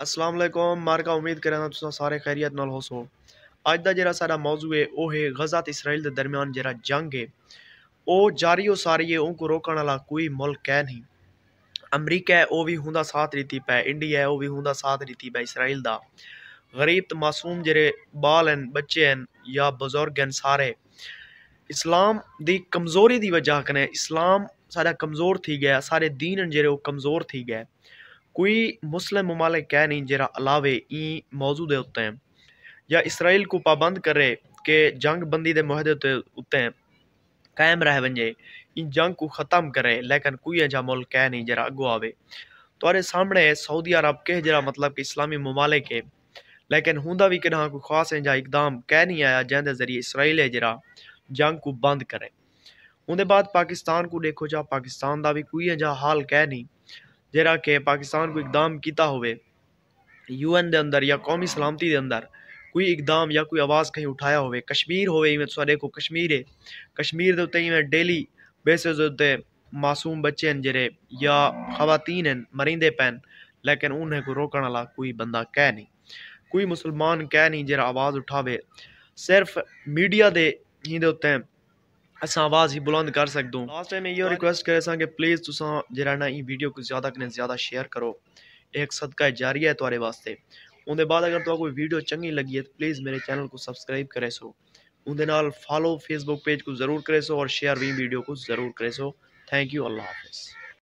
असलम मार्का उम्मीद करा तुस सारे खैरियत नाल हो सो अज का जरा सा मौजू है वह है गजा तो इसराइल के दरम्यान जरा जंग है वह जारी हो सारी है उनको रोकने वाला कोई मुल्क है नहीं अमरीका है वह भी हूँ साथ रीति पै इंडिया है वह भी हूँ साथ रीति पै इसराइल का गरीब तो मासूम जरे बाल हैं बच्चे हैं या बजुर्ग हैं सारे इस्लाम की कमजोरी की वजह कन्नै इस्लाम सा कमज़ोर थी गया सारे दीन जो कमज़ोर थी गए कोई मुस्लिम ममालिक कह नहीं जरा अलावे ई मौजूद उत्ते हैं या इसराइल को पाबंद करे कि जंग बंदी के मुहदे उत्ते कायम रह वजे इन जंग को ख़त्म करे लेकिन कोई अजा मुल्क कह नहीं जरा अगो आवे तुरे सामने सऊदी अरब के जरा मतलब कि इस्लामी ममालिक है लेकिन हूं भी किना कोई खास अजा इकदाम कह नहीं आया जैसे जरिए इसराइल है जरा जंग को बंद करे उनके बाद पाकिस्तान को देखो जा पाकिस्तान का भी कोई अजा हाल कह नहीं जरा कि पाकिस्तान को इकदम किया हो यू एन के अंदर या कौमी सलामती के अंदर कोई इकदम या कोई आवाज़ कहीं उठाया हो कश्मीर हो देखो कश्मीर है कश्मीर के उत्तर इवें डेली बेसिस उत्ते मासूम बच्चे जे जेरे या खातन मरीदे पैन लेकिन उन्हें को रोकने वाला कोई बंदा कह नहीं कोई मुसलमान कह नहीं जरा आवाज़ उठावे सिर्फ मीडिया के ही उत्तर अस अच्छा, आवाज़ ही बुलंद कर सघूं लास्ट टाइम इहो रिक्वेस्ट करे असां प्लीज़ तुसा जेड़ा ना ई वीडियो को ज़्यादा कने ज़्यादा शेयर करो एक सदका जारी है तुआरे वास्ते उनके बाद अगर तो कोई वीडियो चंगी लगी है तो प्लीज़ मेरे चैनल को सब्सक्राइब करे सो उनके नाल फॉलो फेसबुक पेज को ज़रूर करे सो और शेयर भी वीडियो को ज़रूर करे सो थैंक यू अल्लाह हाफिज़